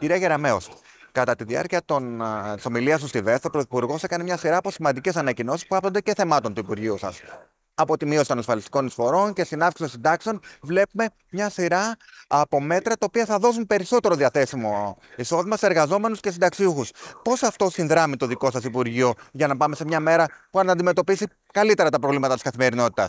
Κυρία Γεραμέο, κατά τη διάρκεια των, της ομιλίας τους στη ΒΕΘ, ο Πρωθυπουργός έκανε μια σειρά από σημαντικές ανακοινώσεις που άπτονται και θεμάτων του Υπουργείου σας. Από τη μείωση των ασφαλιστικών εισφορών και στην αύξηση των συντάξεων, βλέπουμε μια σειρά από μέτρα τα οποία θα δώσουν περισσότερο διαθέσιμο εισόδημα σε εργαζόμενους και συνταξιούχους. Πώς αυτό συνδράμει το δικό σας Υπουργείο για να πάμε σε μια μέρα που να αντιμετωπίσει καλύτερα τα προβλήματα της καθημερινότητας.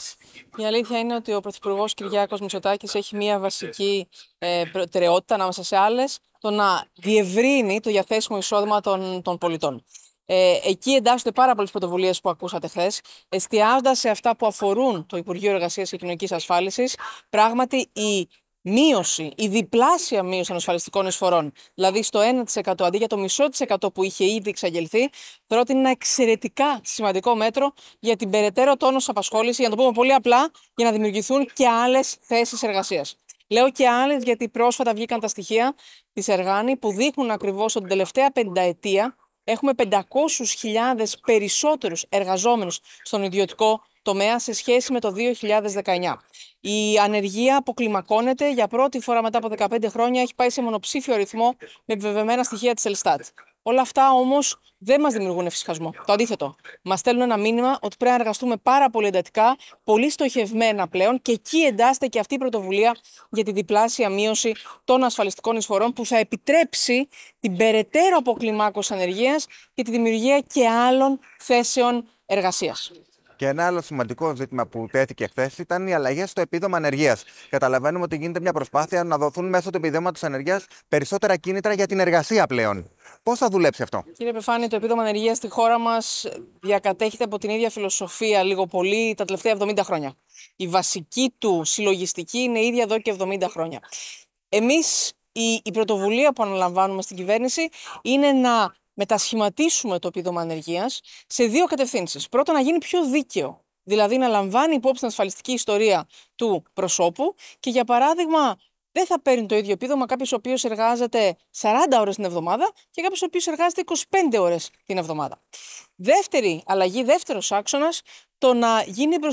Η αλήθεια είναι ότι ο Πρωθυπουργός Κυριάκος Μητσοτάκης έχει μια βασική ε, προτεραιότητα ανάμεσα σε άλλες το να διευρύνει το διαθέσιμο εισόδημα των, των πολιτών. Ε, εκεί εντάσσονται πάρα πολλές πρωτοβουλίες που ακούσατε χθες, εστιάζοντας σε αυτά που αφορούν το Υπουργείο Εργασίας και Κοινωνικής Ασφάλισης. Πράγματι, η μείωση, η διπλάσια μείωση των ασφαλιστικών εισφορών, δηλαδή στο 1% αντί για το μισό τη εκατό που είχε ήδη εξαγγελθεί, θεωρώ ότι είναι ένα εξαιρετικά σημαντικό μέτρο για την περαιτέρω τόνος απασχόλησης, για να το πούμε πολύ απλά, για να δημιουργηθούν και άλλες θέσεις εργασίας. Λέω και άλλες, γιατί πρόσφατα βγήκαν τα στοιχεία της Εργάνη που δείχνουν ακριβώς ότι την τελευταία πενταετία έχουμε 500.000 περισσότερους εργαζόμενους στον ιδιωτικό τομέα σε σχέση με το 2019. Η ανεργία αποκλιμακώνεται για πρώτη φορά μετά από 15 χρόνια, έχει πάει σε μονοψήφιο ρυθμό με επιβεβαιωμένα στοιχεία της Ελστάτ. Όλα αυτά όμως δεν μας δημιουργούν εφησυχασμό. Το αντίθετο. Μας στέλνουν ένα μήνυμα ότι πρέπει να εργαστούμε πάρα πολύ εντατικά, πολύ στοχευμένα πλέον και εκεί εντάσσεται και αυτή η πρωτοβουλία για την διπλάσια μείωση των ασφαλιστικών εισφορών που θα επιτρέψει την περαιτέρω αποκλιμάκωση ανεργίας και τη δημιουργία και άλλων θέσεων εργασίας. Και ένα άλλο σημαντικό ζήτημα που τέθηκε χθες ήταν οι αλλαγές στο επίδομα ανεργίας. Καταλαβαίνουμε ότι γίνεται μια προσπάθεια να δοθούν μέσω του επιδόματος ανεργίας περισσότερα κίνητρα για την εργασία πλέον. Πώς θα δουλέψει αυτό, Κύριε Πεφάνη, το επίδομα ανεργίας στη χώρα μας διακατέχεται από την ίδια φιλοσοφία λίγο πολύ τα τελευταία 70 χρόνια. Η βασική του συλλογιστική είναι ίδια εδώ και 70 χρόνια. Εμείς η, η πρωτοβουλία που αναλαμβάνουμε στην κυβέρνηση είναι να μετασχηματίσουμε το επίδομα ανεργίας σε δύο κατευθύνσεις. Πρώτον, να γίνει πιο δίκαιο. Δηλαδή, να λαμβάνει υπόψη την ασφαλιστική ιστορία του προσώπου και, για παράδειγμα, δεν θα παίρνει το ίδιο επίδομα κάποιος ο οποίος εργάζεται 40 ώρες την εβδομάδα και κάποιος ο οποίος εργάζεται 25 ώρες την εβδομάδα. Δεύτερη αλλαγή, δεύτερος άξονας, το να γίνει προ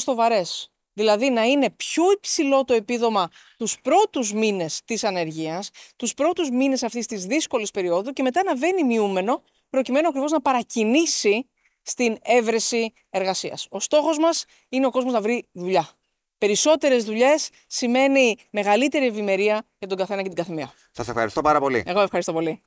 Δηλαδή να είναι πιο υψηλό το επίδομα τους πρώτους μήνες της ανεργίας, τους πρώτους μήνες αυτής της δύσκολης περίοδου και μετά να βαίνει μειούμενο προκειμένου ακριβώς να παρακινήσει στην έβρεση εργασίας. Ο στόχος μας είναι ο κόσμος να βρει δουλειά. Περισσότερες δουλειές σημαίνει μεγαλύτερη ευημερία για τον καθένα και την καθημερινή. Σας ευχαριστώ πάρα πολύ. Εγώ ευχαριστώ πολύ.